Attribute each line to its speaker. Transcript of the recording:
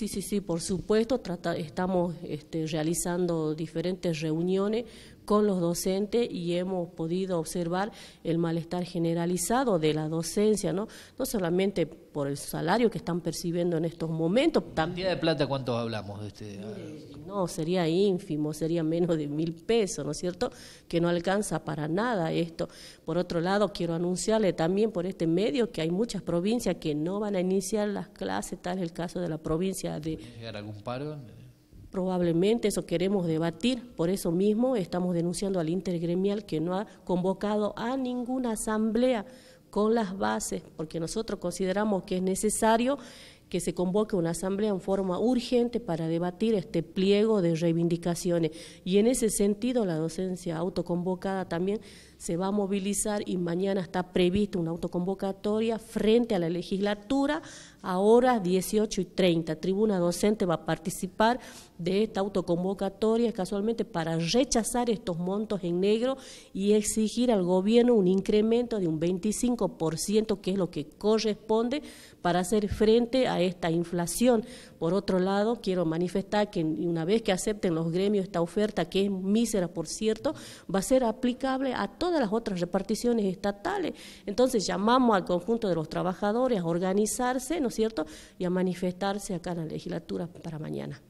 Speaker 1: sí, sí, sí, por supuesto, estamos este, realizando diferentes reuniones con los docentes y hemos podido observar el malestar generalizado de la docencia, ¿no? No solamente por el salario que están percibiendo en estos momentos.
Speaker 2: cantidad de plata cuántos hablamos? Este? Eh,
Speaker 1: no, sería ínfimo, sería menos de mil pesos, ¿no es cierto? Que no alcanza para nada esto. Por otro lado, quiero anunciarle también por este medio que hay muchas provincias que no van a iniciar las clases, tal es el caso de la provincia de... ¿Llegar
Speaker 3: algún paro?
Speaker 1: Probablemente eso queremos debatir, por eso mismo estamos denunciando al intergremial que no ha convocado a ninguna asamblea con las bases, porque nosotros consideramos que es necesario que se convoque una asamblea en forma urgente para debatir este pliego de reivindicaciones. Y en ese sentido, la docencia autoconvocada también se va a movilizar y mañana está prevista una autoconvocatoria frente a la legislatura a horas 18 y 30. Tribuna Docente va a participar de esta autoconvocatoria casualmente para rechazar estos montos en negro y exigir al gobierno un incremento de un 25%, que es lo que corresponde para hacer frente a esta inflación. Por otro lado, quiero manifestar que una vez que acepten los gremios esta oferta, que es mísera por cierto, va a ser aplicable a todas las otras reparticiones estatales. Entonces llamamos al conjunto de los trabajadores a organizarse, ¿no es cierto?, y a manifestarse acá en la legislatura para mañana.